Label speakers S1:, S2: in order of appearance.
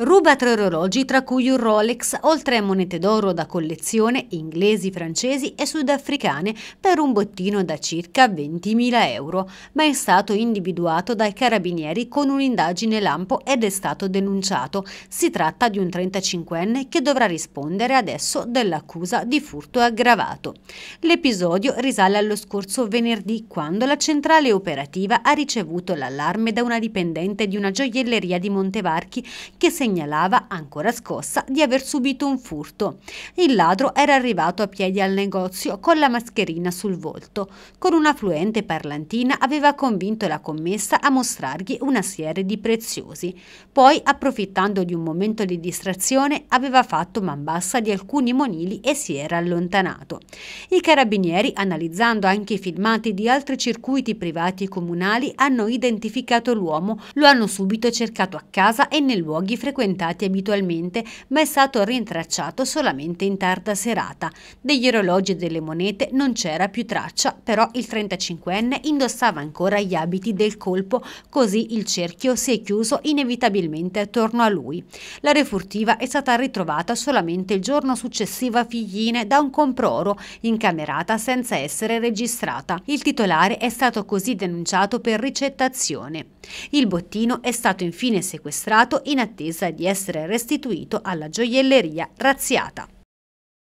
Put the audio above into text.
S1: Ruba tre orologi, tra cui un Rolex, oltre a monete d'oro da collezione inglesi, francesi e sudafricane per un bottino da circa 20.000 euro, ma è stato individuato dai carabinieri con un'indagine lampo ed è stato denunciato. Si tratta di un 35enne che dovrà rispondere adesso dell'accusa di furto aggravato. L'episodio risale allo scorso venerdì quando la centrale operativa ha ricevuto l'allarme da una dipendente di una gioielleria di Montevarchi che segnala segnalava, ancora scossa, di aver subito un furto. Il ladro era arrivato a piedi al negozio con la mascherina sul volto. Con una fluente parlantina aveva convinto la commessa a mostrargli una serie di preziosi. Poi, approfittando di un momento di distrazione, aveva fatto man bassa di alcuni monili e si era allontanato. I carabinieri, analizzando anche i filmati di altri circuiti privati e comunali, hanno identificato l'uomo, lo hanno subito cercato a casa e nei luoghi frequentati frequentati abitualmente, ma è stato rintracciato solamente in tarda serata. Degli orologi e delle monete non c'era più traccia, però il 35enne indossava ancora gli abiti del colpo, così il cerchio si è chiuso inevitabilmente attorno a lui. La refurtiva è stata ritrovata solamente il giorno successivo a Figline da un comproro, incamerata senza essere registrata. Il titolare è stato così denunciato per ricettazione. Il bottino è stato infine sequestrato in attesa di essere restituito alla gioielleria razziata.